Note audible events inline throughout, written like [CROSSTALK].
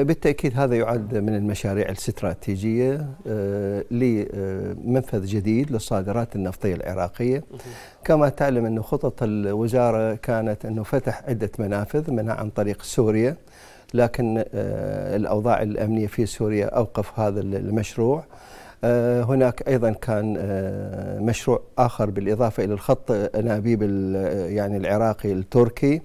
بالتأكيد هذا يعد من المشاريع الاستراتيجية آه، لمنفذ جديد للصادرات النفطية العراقية كما تعلم أن خطط الوزارة كانت أنه فتح عدة منافذ منها عن طريق سوريا لكن آه، الأوضاع الأمنية في سوريا أوقف هذا المشروع آه، هناك ايضا كان مشروع اخر بالاضافه الى الخط انابيب يعني العراقي التركي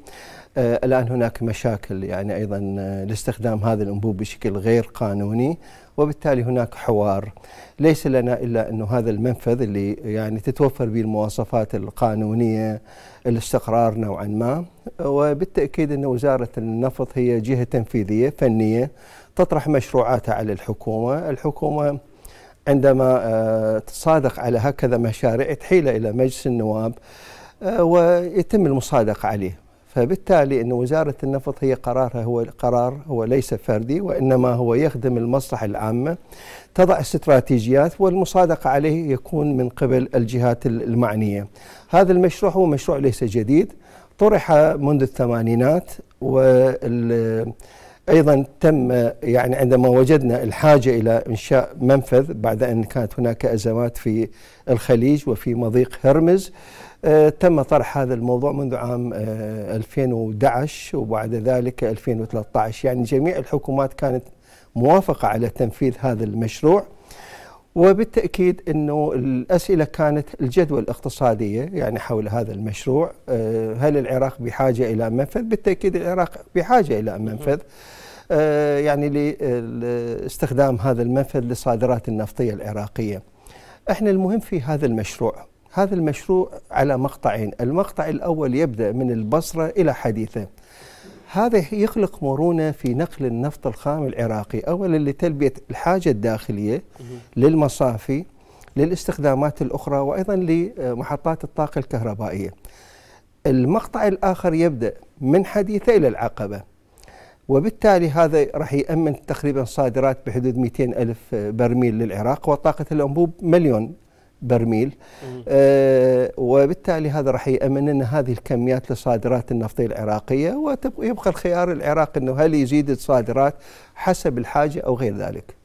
آه، الآن هناك مشاكل يعني أيضا آه، لاستخدام هذا الأنبوب بشكل غير قانوني وبالتالي هناك حوار ليس لنا إلا أنه هذا المنفذ اللي يعني تتوفر به المواصفات القانونية الاستقرار نوعا ما وبالتأكيد أن وزارة النفط هي جهة تنفيذية فنية تطرح مشروعاتها على الحكومة الحكومة عندما آه، تصادق على هكذا مشاريع تحيله إلى مجلس النواب ويتم المصادقة عليه فبالتالي أن وزارة النفط هي قرارها هو قرار هو ليس فردي وإنما هو يخدم المصلحة العامة تضع استراتيجيات والمصادقة عليه يكون من قبل الجهات المعنية هذا المشروع هو مشروع ليس جديد طرح منذ الثمانينات و ايضا تم يعني عندما وجدنا الحاجه الى انشاء منفذ بعد ان كانت هناك ازمات في الخليج وفي مضيق هرمز آه، تم طرح هذا الموضوع منذ عام 2011 آه، وبعد ذلك 2013 يعني جميع الحكومات كانت موافقة على تنفيذ هذا المشروع وبالتأكيد أنه الأسئلة كانت الجدوى الاقتصادية يعني حول هذا المشروع آه، هل العراق بحاجة إلى منفذ؟ بالتأكيد العراق بحاجة إلى منفذ يعني لاستخدام هذا المنفذ للصادرات النفطية العراقية احنا المهم في هذا المشروع هذا المشروع على مقطعين المقطع الأول يبدأ من البصرة إلى حديثة هذا يخلق مرونة في نقل النفط الخام العراقي أولا لتلبية الحاجة الداخلية للمصافي للاستخدامات الأخرى وأيضا لمحطات الطاقة الكهربائية المقطع الآخر يبدأ من حديثة إلى العقبة وبالتالي هذا راح يأمن تقريبا صادرات بحدود 200 ألف برميل للعراق وطاقة الأنبوب مليون برميل آه وبالتالي هذا راح يأمن لنا هذه الكميات للصادرات النفطية العراقية ويبقى الخيار العراقي أنه هل يزيد الصادرات حسب الحاجة أو غير ذلك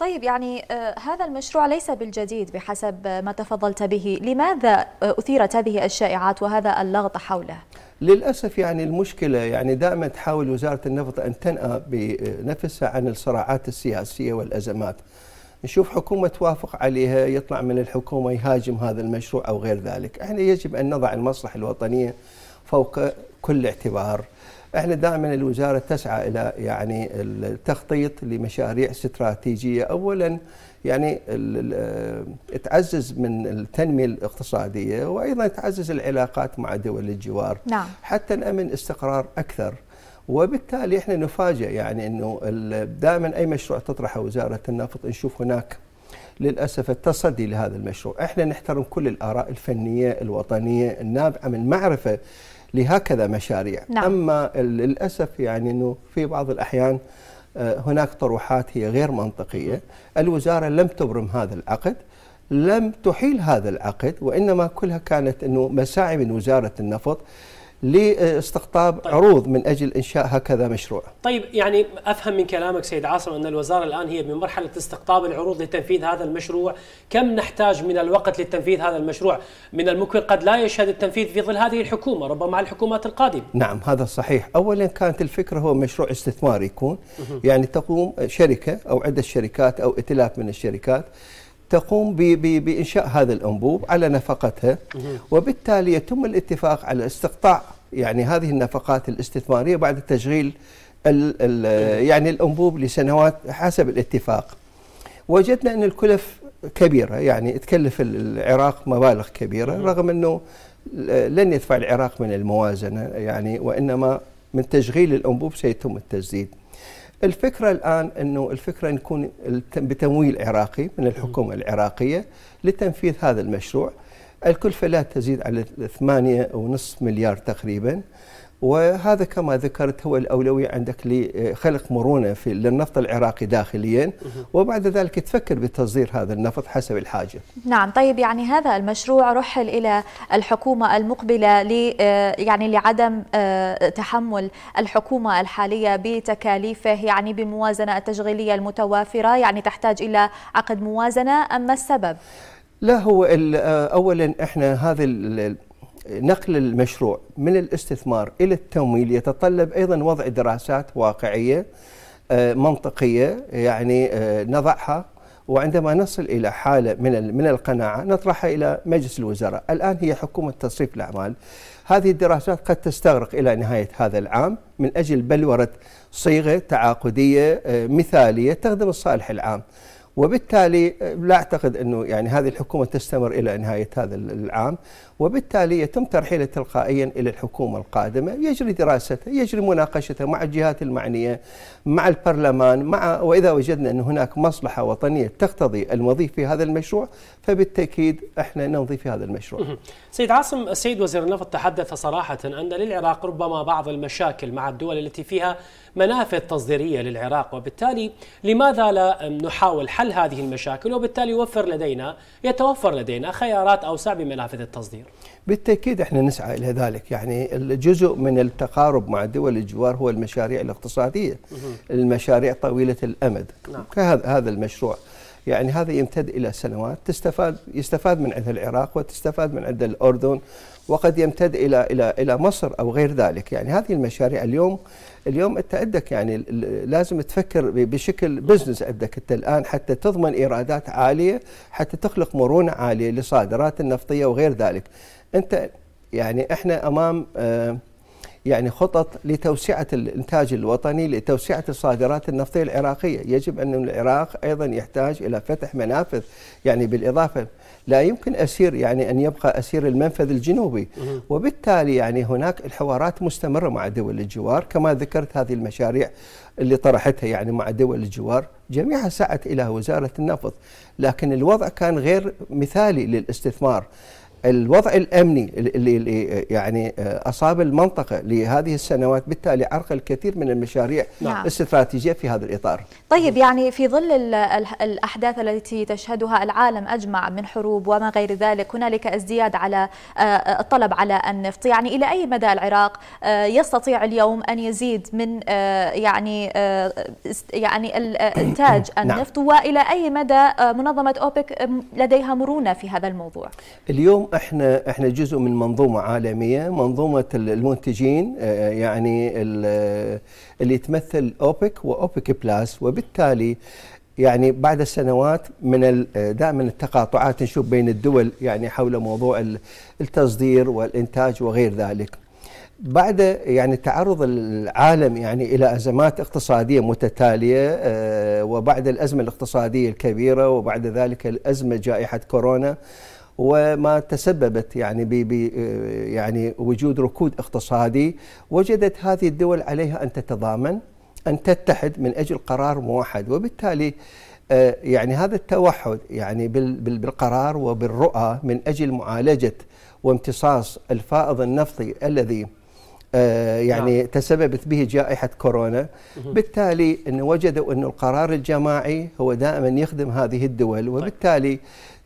طيب يعني آه، هذا المشروع ليس بالجديد بحسب ما تفضلت به لماذا أثيرت هذه الشائعات وهذا اللغط حوله؟ للأسف يعني المشكلة يعني دائما تحاول وزارة النفط أن تنأى بنفسها عن الصراعات السياسية والأزمات نشوف حكومه توافق عليها يطلع من الحكومه يهاجم هذا المشروع او غير ذلك، احنا يجب ان نضع المصلحه الوطنيه فوق كل اعتبار. احنا دائما الوزاره تسعى الى يعني التخطيط لمشاريع استراتيجيه اولا يعني آه، تعزز من التنميه الاقتصاديه وايضا تعزز العلاقات مع دول الجوار نعم. حتى نامن استقرار اكثر. وبالتالي احنا نفاجئ يعني انه دائما اي مشروع تطرحه وزاره النفط نشوف هناك للاسف التصدي لهذا المشروع، احنا نحترم كل الاراء الفنيه الوطنيه النابعه من معرفه لهكذا مشاريع، نعم. اما للاسف يعني انه في بعض الاحيان آه، هناك طروحات هي غير منطقيه، الوزاره لم تبرم هذا العقد، لم تحيل هذا العقد وانما كلها كانت انه مساعي من وزاره النفط لاستقطاب طيب. عروض من اجل انشاء هكذا مشروع. طيب يعني افهم من كلامك سيد عاصم ان الوزاره الان هي بمرحله استقطاب العروض لتنفيذ هذا المشروع، كم نحتاج من الوقت لتنفيذ هذا المشروع؟ من الممكن قد لا يشهد التنفيذ في ظل هذه الحكومه، ربما على الحكومات القادمه. نعم هذا صحيح، اولا كانت الفكره هو مشروع استثماري يكون، يعني تقوم شركه او عده شركات او ائتلاف من الشركات تقوم بإنشاء هذا الأنبوب على نفقتها وبالتالي يتم الاتفاق على استقطاع يعني هذه النفقات الاستثمارية بعد تشغيل يعني الأنبوب لسنوات حسب الاتفاق وجدنا أن الكلف كبيرة يعني تكلف العراق مبالغ كبيرة رغم أنه لن يدفع العراق من الموازنة يعني وإنما من تشغيل الأنبوب سيتم التسديد الفكرة الآن أنه الفكرة يكون بتمويل عراقي من الحكومة العراقية لتنفيذ هذا المشروع الكلفة لا تزيد على 8.5 مليار تقريبا وهذا كما ذكرت هو الأولوية عندك لخلق آه، مرونة في للنفط العراقي داخليا وبعد ذلك تفكر بتصدير هذا النفط حسب الحاجة نعم طيب يعني هذا المشروع رحل إلى الحكومة المقبلة ل آه، يعني لعدم آه، تحمل الحكومة الحالية بتكاليفه يعني بالموازنة التشغيلية المتوافرة يعني تحتاج إلى عقد موازنة أما السبب؟ لا هو أولا إحنا هذا نقل المشروع من الاستثمار إلى التمويل يتطلب أيضا وضع دراسات واقعية آه، منطقية يعني آه، نضعها وعندما نصل إلى حالة من من القناعة نطرحها إلى مجلس الوزراء الآن هي حكومة تصريف الأعمال هذه الدراسات قد تستغرق إلى نهاية هذا العام من أجل بلورة صيغة تعاقدية آه، مثالية تخدم الصالح العام وبالتالي لا اعتقد انه يعني هذه الحكومه تستمر الى نهايه هذا العام وبالتالي يتم ترحيله تلقائيا الى الحكومه القادمه يجري دراسته يجري مناقشته مع الجهات المعنيه مع البرلمان مع واذا وجدنا ان هناك مصلحه وطنيه تقتضي المضي في هذا المشروع فبالتاكيد احنا نمضي في هذا المشروع. سيد عاصم السيد وزير النفط تحدث صراحه ان للعراق ربما بعض المشاكل مع الدول التي فيها منافذ تصديريه للعراق وبالتالي لماذا لا نحاول حل هذه المشاكل وبالتالي يوفر لدينا يتوفر لدينا خيارات أوسع بمنافذ التصدير بالتأكيد احنا نسعى إلى ذلك يعني الجزء من التقارب مع دول الجوار هو المشاريع الاقتصادية المشاريع طويلة الأمد نعم. كهذا المشروع يعني هذا يمتد الى سنوات تستفاد يستفاد من عندها العراق وتستفاد من عندها الاردن وقد يمتد الى الى الى مصر او غير ذلك يعني هذه المشاريع اليوم اليوم انت عندك يعني لازم تفكر بشكل بزنس عندك انت الان حتى تضمن ايرادات عاليه حتى تخلق مرونه عاليه للصادرات النفطيه وغير ذلك انت يعني احنا امام آه يعني خطط لتوسعة الإنتاج الوطني لتوسعة الصادرات النفطية العراقية يجب أن العراق أيضا يحتاج إلى فتح منافذ يعني بالإضافة لا يمكن أسير يعني أن يبقى أسير المنفذ الجنوبي وبالتالي يعني هناك الحوارات مستمرة مع دول الجوار كما ذكرت هذه المشاريع اللي طرحتها يعني مع دول الجوار جميعها سعت إلى وزارة النفط لكن الوضع كان غير مثالي للاستثمار الوضع الامني اللي يعني آه، اصاب المنطقه لهذه السنوات بالتالي عرقل الكثير من المشاريع نعم. الاستراتيجيه نعم. في هذا الاطار. طيب يعني في ظل الاحداث التي تشهدها العالم اجمع من حروب وما غير ذلك، هنالك ازدياد على آه، آه، الطلب على النفط، يعني الى اي مدى العراق يستطيع اليوم ان يزيد من يعني يعني [COUGHS] انتاج نعم. النفط نعم. والى اي مدى منظمه اوبك لديها مرونه في هذا الموضوع؟ اليوم احنا احنا جزء من منظومه عالميه منظومه المنتجين آه، آه، يعني آه، اللي تمثل اوبك واوبك بلاس وبالتالي يعني بعد السنوات من دائما التقاطعات نشوف بين الدول يعني حول موضوع التصدير والانتاج وغير ذلك بعد يعني تعرض العالم يعني الى ازمات اقتصاديه متتاليه وبعد الازمه الاقتصاديه الكبيره وبعد ذلك الازمه جائحه كورونا وما تسببت يعني ب يعني وجود ركود اقتصادي وجدت هذه الدول عليها ان تتضامن ان تتحد من اجل قرار موحد وبالتالي آه، يعني هذا التوحد يعني بالقرار وبالرؤى من اجل معالجه وامتصاص الفائض النفطي الذي آه، يعني نعم. تسببت به جائحة كورونا بالتالي أنه وجدوا أن القرار الجماعي هو دائما يخدم هذه الدول طيب. وبالتالي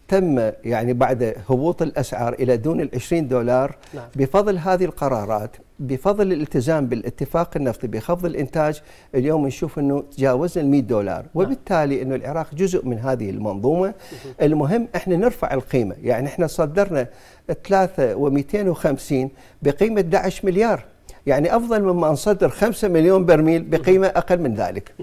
تم يعني بعد هبوط الأسعار إلى دون ال 20 دولار نعم. بفضل هذه القرارات بفضل الالتزام بالاتفاق النفطي بخفض الإنتاج اليوم نشوف أنه تجاوزنا ال 100 دولار نعم. وبالتالي أنه العراق جزء من هذه المنظومة المهم إحنا نرفع القيمة يعني إحنا صدرنا 3250 بقيمة 11 مليار يعني أفضل مما نصدر 5 مليون برميل بقيمة أقل من ذلك